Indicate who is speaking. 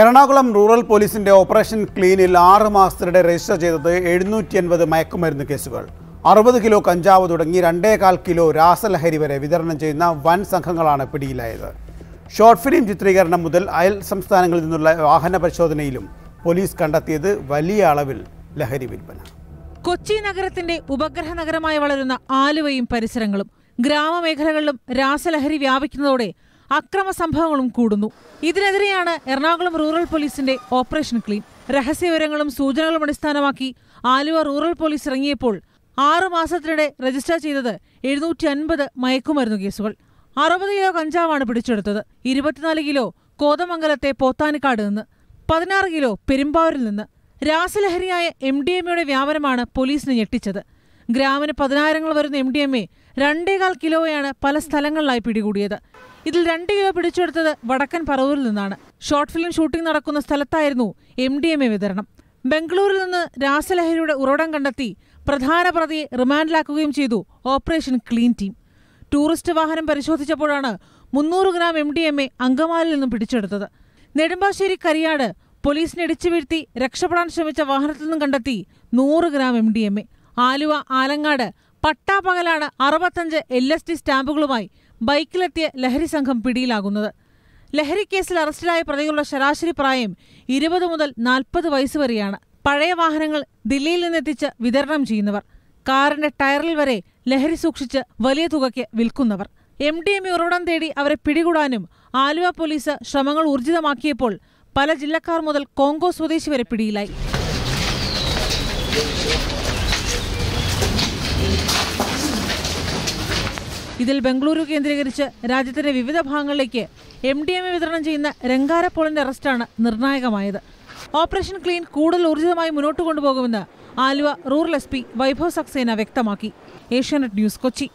Speaker 1: Ernakulam rural പോലീസിന്റെ operation ക്ലീനിൽ ആറ് മാസത്തിനിടെ രജിസ്റ്റർ ചെയ്തത് എഴുന്നൂറ്റി അൻപത് മയക്കുമരുന്ന് കേസുകൾ അറുപത് കിലോ കഞ്ചാവ് തുടങ്ങി രണ്ടേകാൽ കിലോ രാസലഹരി വരെ വിതരണം ചെയ്യുന്ന വൻ സംഘങ്ങളാണ് പിടിയിലായത് ഷോർട്ട് ഫിലിം ചിത്രീകരണം മുതൽ അയൽ സംസ്ഥാനങ്ങളിൽ നിന്നുള്ള വാഹന പരിശോധനയിലും പോലീസ് കണ്ടെത്തിയത് വലിയ അളവിൽ ലഹരി വിൽപ്പന
Speaker 2: കൊച്ചി നഗരത്തിന്റെ ഉപഗ്രഹ നഗരമായി വളരുന്ന ആലുവയും പരിസരങ്ങളും ഗ്രാമമേഖലകളിലും രാസലഹരി വ്യാപിക്കുന്നതോടെ അക്രമ സംഭവങ്ങളും കൂടുന്നു ഇതിനെതിരെയാണ് എറണാകുളം റൂറൽ പോലീസിന്റെ ഓപ്പറേഷൻ ക്ലീൻ രഹസ്യവിവരങ്ങളും സൂചനകളും അടിസ്ഥാനമാക്കി ആലുവ റൂറൽ പോലീസ് ഇറങ്ങിയപ്പോൾ ആറു മാസത്തിനിടെ രജിസ്റ്റർ ചെയ്തത് എഴുന്നൂറ്റി അൻപത് മയക്കുമരുന്ന് കേസുകൾ അറുപത് കിലോ കഞ്ചാവാണ് പിടിച്ചെടുത്തത് ഇരുപത്തിനാല് കിലോ കോതമംഗലത്തെ പോത്താനിക്കാട് നിന്ന് പതിനാറ് കിലോ പെരുമ്പാവൂരിൽ നിന്ന് രാസലഹരിയായ എം ഡി എമ്മയുടെ വ്യാപനമാണ് പോലീസിനെ ഞെട്ടിച്ചത് ഗ്രാമിന് പതിനായിരങ്ങൾ വരുന്ന എം ഡി എം എ രണ്ടേകാൽ കിലോയാണ് പല സ്ഥലങ്ങളിലായി പിടികൂടിയത് ഇതിൽ രണ്ട് കിലോ പിടിച്ചെടുത്തത് വടക്കൻ പറവൂരിൽ നിന്നാണ് ഷോർട്ട് ഫിലിം ഷൂട്ടിംഗ് നടക്കുന്ന സ്ഥലത്തായിരുന്നു എം ഡി എം എ വിതരണം ബംഗളൂരിൽ നിന്ന് രാസലഹരിയുടെ ഉറവിടം കണ്ടെത്തി പ്രധാന പ്രതിയെ റിമാൻഡിലാക്കുകയും ചെയ്തു ഓപ്പറേഷൻ ക്ലീൻ ടീം ടൂറിസ്റ്റ് വാഹനം പരിശോധിച്ചപ്പോഴാണ് മുന്നൂറ് gram M D M A അങ്കമാലിൽ നിന്നും പിടിച്ചെടുത്തത് നെടുമ്പാശ്ശേരി കരിയാട് പോലീസിനെ ഇടിച്ചു വീഴ്ത്തി രക്ഷപ്പെടാൻ ശ്രമിച്ച വാഹനത്തിൽ നിന്നും കണ്ടെത്തി നൂറ് gram M D M A Aluva Alangad പട്ടാപകലാണ് അറുപത്തഞ്ച് എൽ എസ് ടി സ്റ്റാമ്പുകളുമായി ബൈക്കിലെത്തിയ ലഹരി സംഘം പിടിയിലാകുന്നത് ലഹരിക്കേസിൽ അറസ്റ്റിലായ പ്രതികളുടെ ശരാശരി പ്രായം ഇരുപത് മുതൽ നാൽപ്പത് വയസ്സ് വരെയാണ് പഴയ വാഹനങ്ങൾ ദില്ലിയിൽ നിന്നെത്തിച്ച് വിതരണം ചെയ്യുന്നവർ കാറിന്റെ ടയറിൽ വരെ ലഹരി സൂക്ഷിച്ച് വലിയ തുകയ്ക്ക് വിൽക്കുന്നവർ എം ഡി എം ഉറവിടം തേടി അവരെ പിടികൂടാനും ആലുവ പോലീസ് ശ്രമങ്ങൾ ഊർജിതമാക്കിയപ്പോൾ പല ജില്ലക്കാർ മുതൽ കോങ്കോ സ്വദേശി വരെ പിടിയിലായി ഇതിൽ ബംഗളൂരു കേന്ദ്രീകരിച്ച് രാജ്യത്തിന്റെ വിവിധ ഭാഗങ്ങളിലേക്ക് എം ഡി എം വിതരണം ചെയ്യുന്ന രംഗാരപ്പോളിന്റെ അറസ്റ്റാണ് നിർണായകമായത് ഓപ്പറേഷൻ ക്ലീൻ കൂടുതൽ ഊർജിതമായി മുന്നോട്ട് കൊണ്ടുപോകുമെന്ന് Aluva rural S P Vaibhav Saxena വ്യക്തമാക്കി ഏഷ്യാനെറ്റ് ന്യൂസ് കൊച്ചി